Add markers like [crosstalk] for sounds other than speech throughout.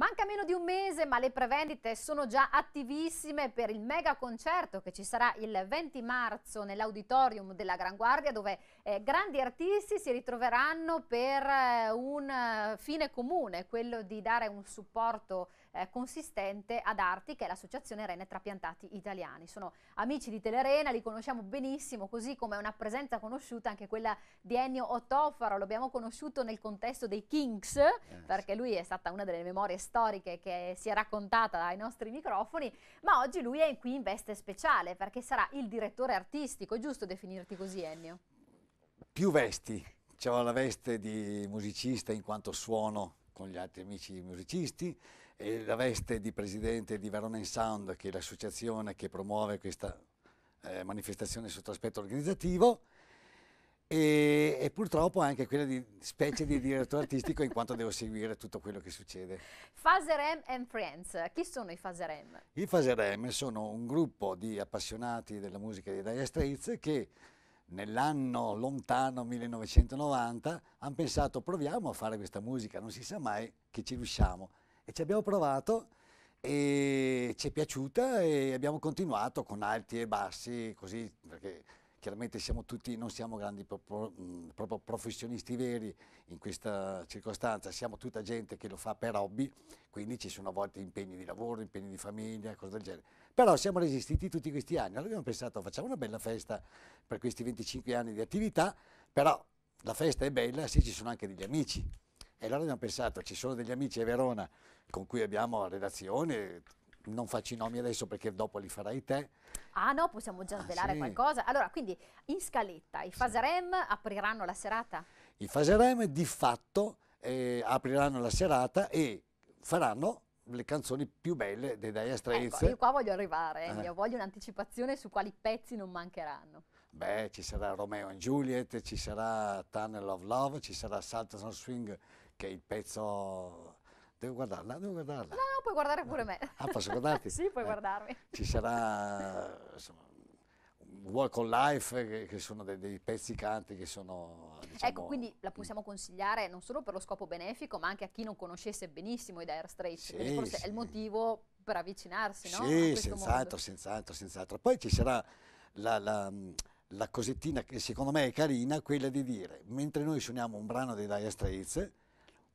Manca meno di un mese ma le prevendite sono già attivissime per il mega concerto che ci sarà il 20 marzo nell'auditorium della Gran Guardia dove eh, grandi artisti si ritroveranno per eh, un eh, fine comune, quello di dare un supporto eh, consistente ad Arti che è l'associazione Rene Trapiantati Italiani. Sono amici di Telerena, li conosciamo benissimo così come è una presenza conosciuta anche quella di Ennio Ottofaro, lo abbiamo conosciuto nel contesto dei Kings eh, perché lui è stata una delle memorie storiche storiche che si è raccontata ai nostri microfoni, ma oggi lui è qui in veste speciale perché sarà il direttore artistico, è giusto definirti così Ennio? Più vesti, c'ho la veste di musicista in quanto suono con gli altri amici musicisti e la veste di presidente di Verona Sound che è l'associazione che promuove questa eh, manifestazione sotto aspetto organizzativo e, e, purtroppo anche quella di specie di direttore artistico in quanto devo seguire tutto quello che succede. Phaser and Friends, chi sono i Phaser I Phaser sono un gruppo di appassionati della musica di Dire Straits che nell'anno lontano 1990 hanno pensato proviamo a fare questa musica, non si sa mai che ci riusciamo e ci abbiamo provato e ci è piaciuta e abbiamo continuato con alti e bassi così perché Chiaramente siamo tutti, non siamo grandi proprio, mm, proprio professionisti veri in questa circostanza, siamo tutta gente che lo fa per hobby, quindi ci sono a volte impegni di lavoro, impegni di famiglia, cose del genere. Però siamo resistiti tutti questi anni, allora abbiamo pensato facciamo una bella festa per questi 25 anni di attività, però la festa è bella se ci sono anche degli amici. E allora abbiamo pensato, ci sono degli amici a Verona con cui abbiamo relazione, non faccio i nomi adesso perché dopo li farai te. Ah no, possiamo già ah, svelare sì. qualcosa. Allora, quindi in scaletta i Faserem sì. apriranno la serata? I Faserem di fatto eh, apriranno la serata e faranno le canzoni più belle dei Dire ecco, Straits. Ecco, io qua voglio arrivare, eh. io voglio un'anticipazione su quali pezzi non mancheranno. Beh, ci sarà Romeo and Juliet, ci sarà Tunnel of Love, ci sarà Salt and Swing, che è il pezzo Devo guardarla, devo guardarla. No, no, puoi guardare pure me. Ah, posso guardarti? [laughs] sì, puoi eh, guardarmi. Ci sarà, insomma, Walk on Life, che, che sono dei, dei, pezzi canti che sono... Diciamo, ecco, quindi la possiamo consigliare non solo per lo scopo benefico, ma anche a chi non conoscesse benissimo i Dire Straits, sì, forse sì. è il motivo per avvicinarsi, no? Sì, senz'altro, senz'altro, senz'altro. Poi ci sarà la, la, la, cosettina che secondo me è carina, quella di dire, mentre noi suoniamo un brano dei Dire Straits,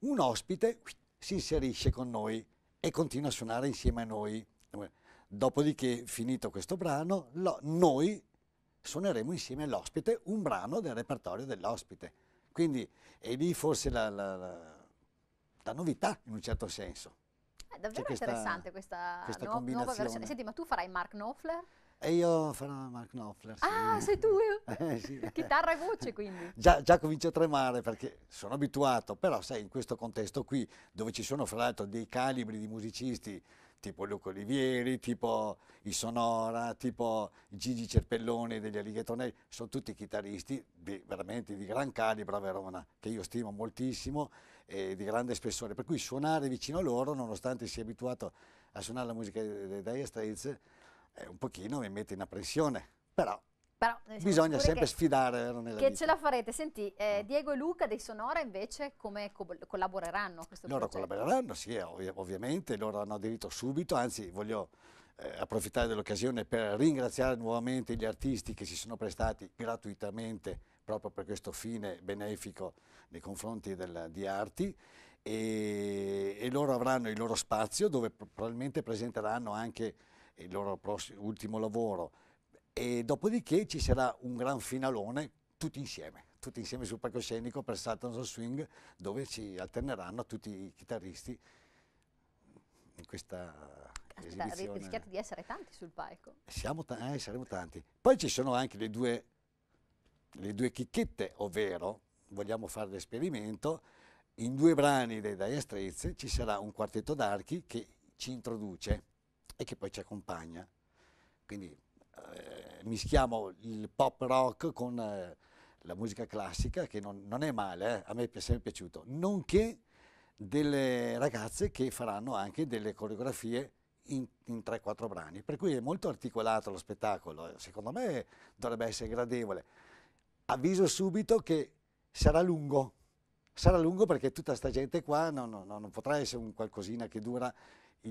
un ospite si inserisce con noi e continua a suonare insieme a noi. Dopodiché, finito questo brano, lo, noi suoneremo insieme all'ospite un brano del repertorio dell'ospite. Quindi è lì forse la, la, la, la novità in un certo senso. È davvero questa, interessante questa, questa nuova versione. Senti, ma tu farai Mark Knopfler? E io Fernando Mark Knopfler. Sì. Ah, sei tu? [laughs] eh, sì. Chitarra e voce quindi. Già, già, comincio a tremare perché sono abituato, però sai, in questo contesto qui, dove ci sono fra l'altro dei calibri di musicisti tipo Luca Olivieri, tipo i Sonora, tipo Gigi Cerpelloni degli Allighetonelli, sono tutti chitarristi di, veramente di gran calibro a Verona, che io stimo moltissimo e di grande spessore, per cui suonare vicino a loro, nonostante sia abituato a suonare la musica dei Dire Straits, eh, un pochino mi mette in apprensione, però però, eh, Bisogna sempre sfidare. Eh, che vita. ce la farete. Senti, eh, mm. Diego e Luca dei Sonora invece come co collaboreranno a questo loro progetto? collaboreranno, sì, eh, ov ovviamente, loro hanno aderito subito, anzi voglio eh, approfittare dell'occasione per ringraziare nuovamente gli artisti che si sono prestati gratuitamente proprio per questo fine benefico nei confronti del, di Arti e, e loro avranno il loro spazio dove probabilmente presenteranno anche il loro prossimo, ultimo lavoro e dopodiché ci sarà un gran finalone tutti insieme, tutti insieme sul palcoscenico per Saturn's Swing dove ci alterneranno tutti i chitarristi in questa Aspetta, esibizione. rischiate di essere tanti sul palco. Siamo eh, saremo tanti. Poi ci sono anche le due, le due chicchette, ovvero vogliamo fare l'esperimento, in due brani dei Dire Straits ci sarà un quartetto d'archi che ci introduce e che poi ci accompagna. Quindi eh, mischiamo il pop rock con eh, la musica classica, che non, non è male, eh, a me è sempre piaciuto, nonché delle ragazze che faranno anche delle coreografie in, in 3-4 brani, per cui è molto articolato lo spettacolo, eh. secondo me dovrebbe essere gradevole. Avviso subito che sarà lungo, sarà lungo perché tutta sta gente qua non, non, non potrà essere un qualcosina che dura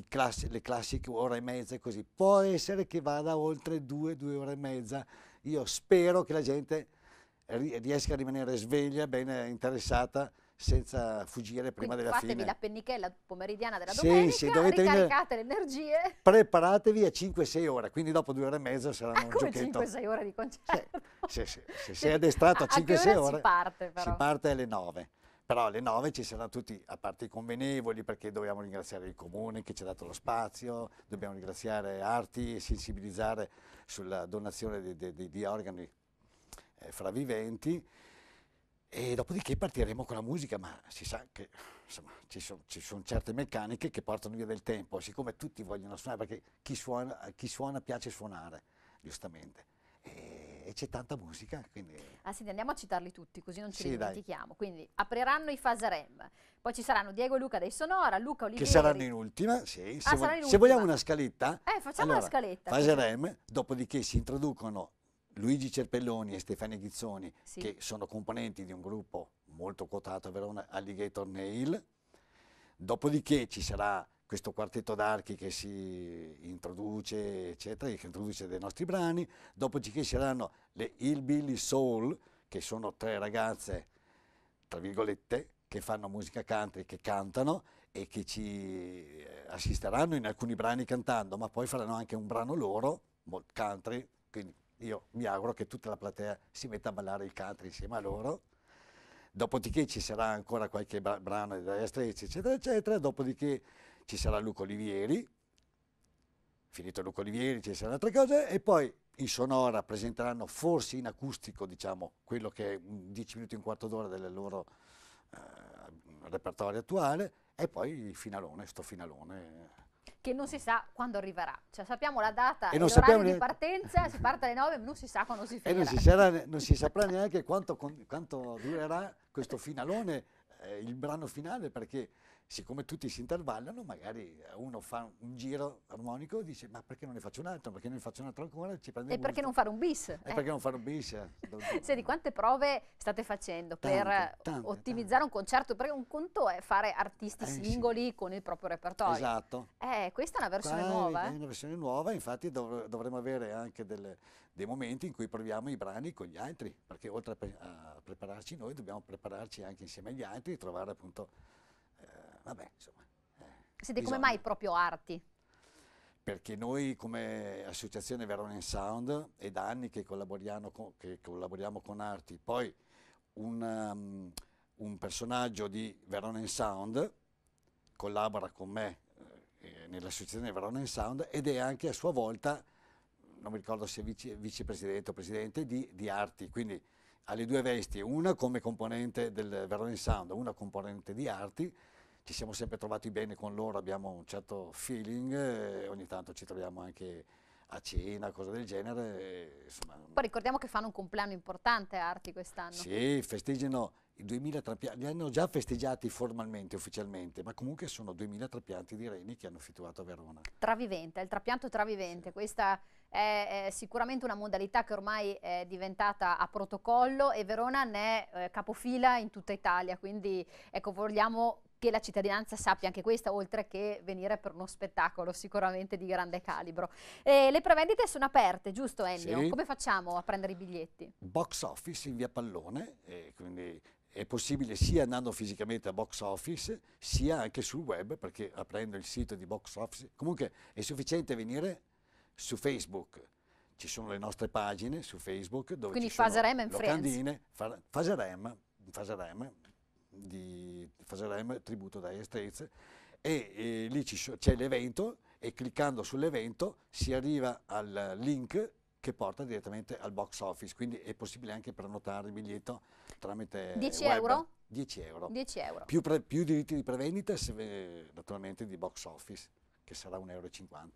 classi, le classiche ore e mezza e così. Può essere che vada oltre due, due ore e mezza. Io spero che la gente riesca a rimanere sveglia, bene interessata, senza fuggire prima Quindi della fatevi fine. Fatevi la pennichella pomeridiana della sì, domenica, sì, ricaricate venire, le energie. Preparatevi a 5-6 ore, quindi dopo due ore e mezza saranno ah, un giochetto. 5-6 ore di concerto? Sì, sì, sì, se sei addestrato a, 5-6 [laughs] ore, si parte, però. si parte alle 9 però alle 9 ci saranno tutti, a parte i convenevoli, perché dobbiamo ringraziare il comune che ci ha dato lo spazio, dobbiamo ringraziare Arti e sensibilizzare sulla donazione di, di, di organi eh, fra viventi. E dopodiché partiremo con la musica, ma si sa che insomma, ci sono son certe meccaniche che portano via del tempo, siccome tutti vogliono suonare, perché chi suona, chi suona piace suonare, giustamente e c'è tanta musica. Quindi... Ah sì, andiamo a citarli tutti, così non ci sì, dimentichiamo. Dai. Quindi apriranno i Fasarem, poi ci saranno Diego e Luca dei Sonora, Luca Olivieri. Che saranno in ultima, sì. Se, ah, vo in ultima. se vogliamo una scaletta. Eh, facciamo allora, una scaletta. Fasarem, dopodiché si introducono Luigi Cerpelloni e Stefania Ghizzoni, sì. che sono componenti di un gruppo molto quotato a Verona, Alligator Nail. Dopodiché ci sarà questo quartetto d'archi che si introduce, eccetera, che introduce dei nostri brani, dopodiché ci saranno le Hillbilly Soul, che sono tre ragazze, tra virgolette, che fanno musica country, che cantano e che ci eh, assisteranno in alcuni brani cantando, ma poi faranno anche un brano loro, country, quindi io mi auguro che tutta la platea si metta a ballare il country insieme a loro. Dopodiché ci sarà ancora qualche brano di destra, eccetera, eccetera. Dopodiché ci sarà Luca Olivieri, finito Luca Olivieri ci saranno altre cose e poi in sonora presenteranno forse in acustico diciamo quello che è 10 minuti e un quarto d'ora del loro eh, repertorio attuale e poi il finalone, sto finalone che non si sa quando arriverà. Cioè, sappiamo la data e, e l'orario di partenza, si parte alle 9, ma non si sa quando si finirà. E non si, sarà, non si saprà neanche quanto, quanto, durerà questo finalone, eh, il brano finale, perché siccome tutti si intervallano, magari eh, uno fa un giro armonico e dice ma perché non ne faccio un altro, perché non ne faccio un altro ancora, ci prendiamo E perché non fare un bis? E eh. perché non fare un bis? Eh, Senti, quante prove state facendo tante, per tante, ottimizzare tante. un concerto? Perché un conto è fare artisti eh, singoli sì. con il proprio repertorio. Esatto. Eh, questa è una versione Qua nuova. È, eh? una versione nuova, infatti dov dovremo avere anche delle, dei momenti in cui proviamo i brani con gli altri, perché oltre a, pre a prepararci noi dobbiamo prepararci anche insieme agli altri e trovare appunto vabbè, insomma. Eh, Siete bisogna. come mai proprio arti? Perché noi come associazione Verona Sound è da anni che collaboriamo con, che collaboriamo con arti. Poi un, um, un personaggio di Verona Sound collabora con me eh, eh nell'associazione Verona Sound ed è anche a sua volta, non mi ricordo se vice, vicepresidente o presidente, di, di arti. Quindi ha le due vesti, una come componente del Verona Sound, una componente di arti ci siamo sempre trovati bene con loro, abbiamo un certo feeling, ogni tanto ci troviamo anche a cena, cose del genere. insomma, Poi ricordiamo che fanno un compleanno importante a Arti quest'anno. Sì, festeggiano i 2000 trapianti, li hanno già festeggiati formalmente, ufficialmente, ma comunque sono 2000 trapianti di reni che hanno effettuato a Verona. Travivente, il trapianto travivente, sì. questa è, è, sicuramente una modalità che ormai è diventata a protocollo e Verona ne è eh, capofila in tutta Italia, quindi ecco, vogliamo che la cittadinanza sappia anche questa, oltre che venire per uno spettacolo sicuramente di grande calibro. Eh, le prevendite sono aperte, giusto Ennio? Sì. Come facciamo a prendere i biglietti? Box office in via Pallone, eh, quindi è possibile sia andando fisicamente a box office sia anche sul web perché aprendo il sito di box office comunque è sufficiente venire su Facebook ci sono le nostre pagine su Facebook dove Quindi ci sono locandine Friends. fa, Faserem, Faserem di Faserem, tributo da Estates, e, e lì c'è l'evento e cliccando sull'evento si arriva al link che porta direttamente al box office, quindi è possibile anche prenotare il biglietto tramite 10 web. euro? 10 euro. 10 euro. Più, pre, più diritti di prevendita, se, naturalmente di box office, che sarà 1,50 euro,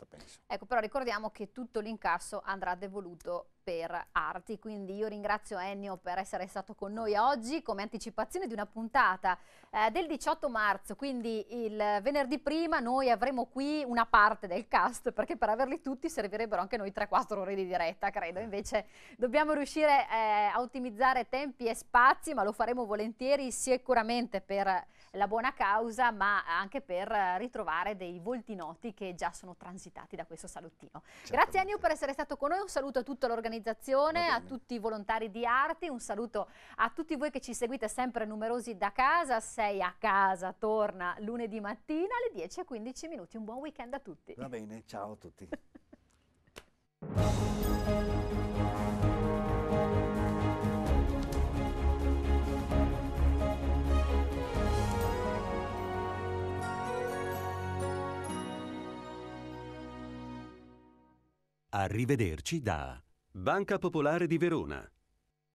penso. Ecco, però ricordiamo che tutto l'incasso andrà devoluto per arti. Quindi io ringrazio Ennio per essere stato con noi oggi come anticipazione di una puntata eh, del 18 marzo, quindi il venerdì prima noi avremo qui una parte del cast perché per averli tutti servirebbero anche noi 3-4 ore di diretta, credo. Invece dobbiamo riuscire eh, a ottimizzare tempi e spazi, ma lo faremo volentieri sicuramente per la buona causa, ma anche per ritrovare dei volti noti che già sono transitati da questo salottino. Grazie Ennio per essere stato con noi, un saluto a tutta l'organizzazione organizzazione, a tutti i volontari di Arti, un saluto a tutti voi che ci seguite sempre numerosi da casa, sei a casa, torna lunedì mattina alle 10.15 minuti, un buon weekend a tutti. Va bene, ciao a tutti. Arrivederci da Banca Popolare di Verona